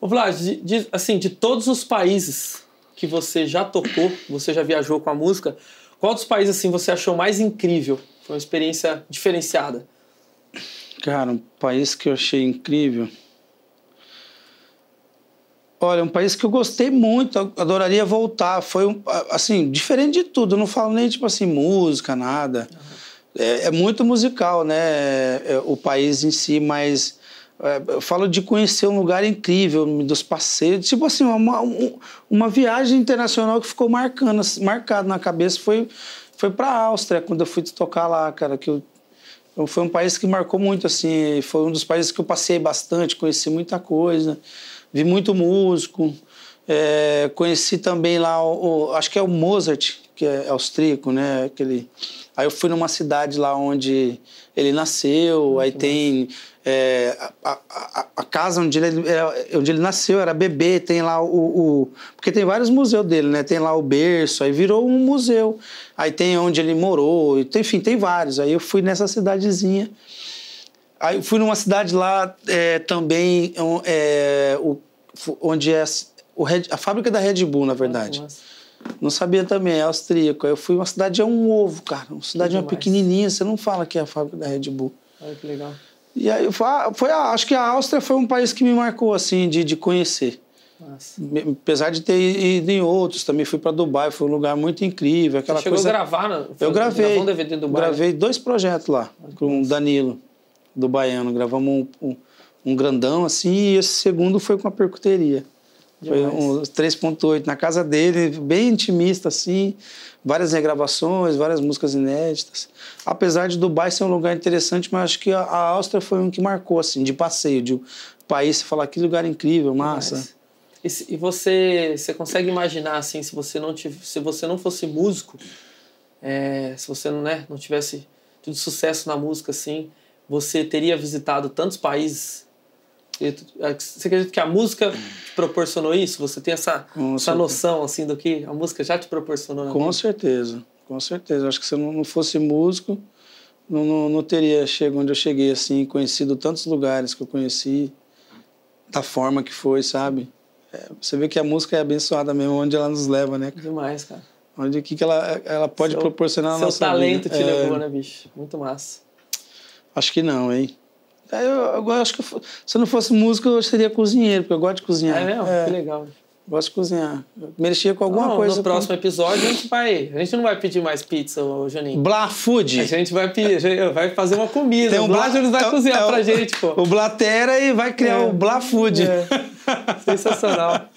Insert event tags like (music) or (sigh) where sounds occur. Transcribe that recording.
Ô Vlad, de, de, assim, de todos os países que você já tocou, você já viajou com a música, qual dos países assim você achou mais incrível? Foi uma experiência diferenciada? Cara, um país que eu achei incrível. Olha, um país que eu gostei muito, eu adoraria voltar. Foi um, assim, diferente de tudo. Eu não falo nem tipo assim música, nada. Uhum. É, é, muito musical, né? É, é o país em si, mas é, falo de conhecer um lugar incrível, dos passeios. Tipo assim, uma, uma viagem internacional que ficou marcando, marcado na cabeça foi, foi para a Áustria, quando eu fui tocar lá, cara. que eu, Foi um país que marcou muito, assim. Foi um dos países que eu passei bastante, conheci muita coisa, vi muito músico. É, conheci também lá, o, o, acho que é o Mozart, que é austríaco, né? Aquele... Aí eu fui numa cidade lá onde ele nasceu, Muito hum, aí bom. tem é, a, a, a, casa onde ele, onde ele nasceu, era bebê, tem lá o, o, Porque tem vários museus dele, né? Tem lá o berço, aí virou um museu. Aí tem onde ele morou, enfim, tem vários. Aí eu fui nessa cidadezinha. Aí eu fui numa cidade lá é, também, é, o, é, onde é, o Red, a fábrica da Red Bull, na verdade. Nossa. Não sabia também, é austríaco. Eu fui, uma cidade é um ovo, cara. Uma cidade é uma pequenininha, você não fala que é a fábrica da Red Bull. Olha que legal. E aí, foi, foi a, acho que a Áustria foi um país que me marcou, assim, de, de conhecer. Nossa. Apesar de ter ido em outros, também fui para Dubai, foi um lugar muito incrível. Aquela Você chegou coisa... a gravar? Eu gravei. Um DVD Dubai, né? gravei dois projetos lá, Nossa. com o Danilo, do Baiano. Gravamos um, um, um grandão assim, e esse segundo foi com a percuteria. Demais. Foi um 3.8 na casa dele, bem intimista assim, várias regravações, várias músicas inéditas. Apesar de Dubai ser um lugar interessante, mas acho que a, Áustria foi um que marcou assim, de passeio, de um país falar que lugar incrível, massa. E, se, e você, você consegue imaginar assim, se você não tiv, se você não fosse músico, é, se você não, né, não tivesse tido sucesso na música assim, você teria visitado tantos países é, você acredita que a música te proporcionou isso? Você tem essa, essa noção assim do que a música já te proporcionou? Né? Com vida? certeza, com certeza. Acho que se eu não fosse músico, não, não, não teria chegado onde eu cheguei assim, conhecido tantos lugares que eu conheci, da forma que foi, sabe? É, você vê que a música é abençoada mesmo, onde ela nos leva, né? Demais, cara. Onde o que, ela, ela pode seu, proporcionar a nossa vida. Seu talento te é... levou, né, bicho? Muito massa. Acho que não, hein? eu, eu acho que se eu não fosse músico, eu seria cozinheiro, porque eu gosto de cozinhar. É mesmo? É. Que legal. Gosto de cozinhar. Mexia com alguma não, coisa. No próximo com... episódio a gente vai. A gente não vai pedir mais pizza, ô Juninho. Blah Food. A gente vai pedir, vai fazer uma comida. Tem um o Blá, Blá vai é, cozinhar é, pra gente, pô. O Blatera e vai criar é. o Blah Food. É. (laughs) Sensacional.